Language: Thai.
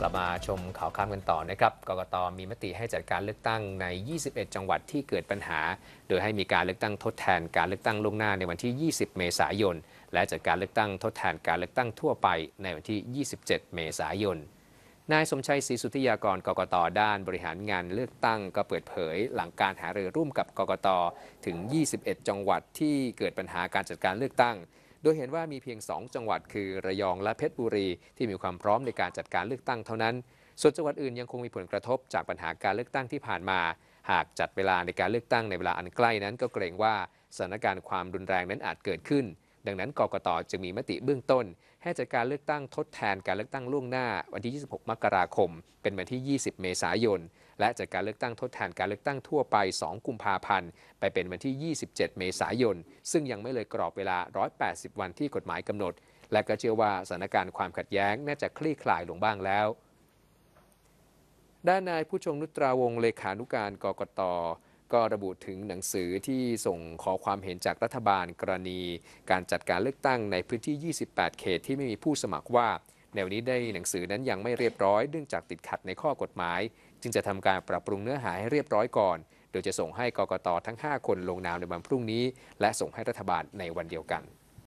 กลับมาชมข่าวข้ามกันต่อนะครับ กกต มีมติให้จัดการเลือกตั้งใน 21 จังหวัดที่เกิดปัญหา โดยให้มีการเลือกตั้งทดแทนการเลือกตั้งล่วงหน้าในวันที่ 20 เมษายน และจัดการเลือกตั้งทดแทนการเลือกตั้งทั่วไปในวันที่ 27 เมษายน นายสมชัยศรีสุธิยากร กกตด้าน บริหารงานเลือกตั้งก็เปิดเผยหลังการหารือร่วมกับ กกตถึง 21 จังหวัดที่เกิดปัญหาการจัดการเลือกตั้งโดยเห็นว่ามีเพียง 2 จังหวัดคือระยองและเพชรบุรี ที่มีความพร้อมในการจัดการเลือกตั้งเท่านั้น ส่วนจังหวัดอื่นยังคงมีผลกระทบจากปัญหาการเลือกตั้งที่ผ่านมา หากจัดเวลาในการเลือกตั้งในเวลาอันใกล้นั้นก็เกรงว่าสถานการณ์ความรุนแรงนั้นอาจเกิดขึ้นดังนั้นกรกตจึงมีมติ เบื้องต้น ให้จัดการเลือกตั้งทดแทนการเลือกตั้งล่วงหน้าวันที่ 26 มกราคม เป็นวันที่ 20 เมษายน และจัดการเลือกตั้งทดแทนการเลือกตั้งทั่วไป 2 กุมภาพันธ์ไปเป็นวันที่ 27 เมษายน ซึ่งยังไม่เลยกรอบเวลา 180 วันที่กฎหมายกำหนด และก็เชื่อว่าสถานการณ์ความขัดแย้ง น่าจะคลี่คลายลงบ้างแล้วด้านนายผู้ชงนุตราวงเลขานุการกรกตก็ระบุถึงหนังสือที่ส่งขอความเห็นจากรัฐบาลกรณี การจัดการเลือกตั้งในพื้นที่ 28 เขตที่ไม่มีผู้สมัครว่า แนวนี้ได้หนังสือนั้นยังไม่เรียบร้อยเนื่องจากติดขัดในข้อกฎหมาย จึงจะทำการปรับปรุงเนื้อหาให้เรียบร้อยก่อน โดยจะส่งให้กกตทั้ง 5 คนลงนามในวันพรุ่งนี้ และส่งให้รัฐบาลในวันเดียวกัน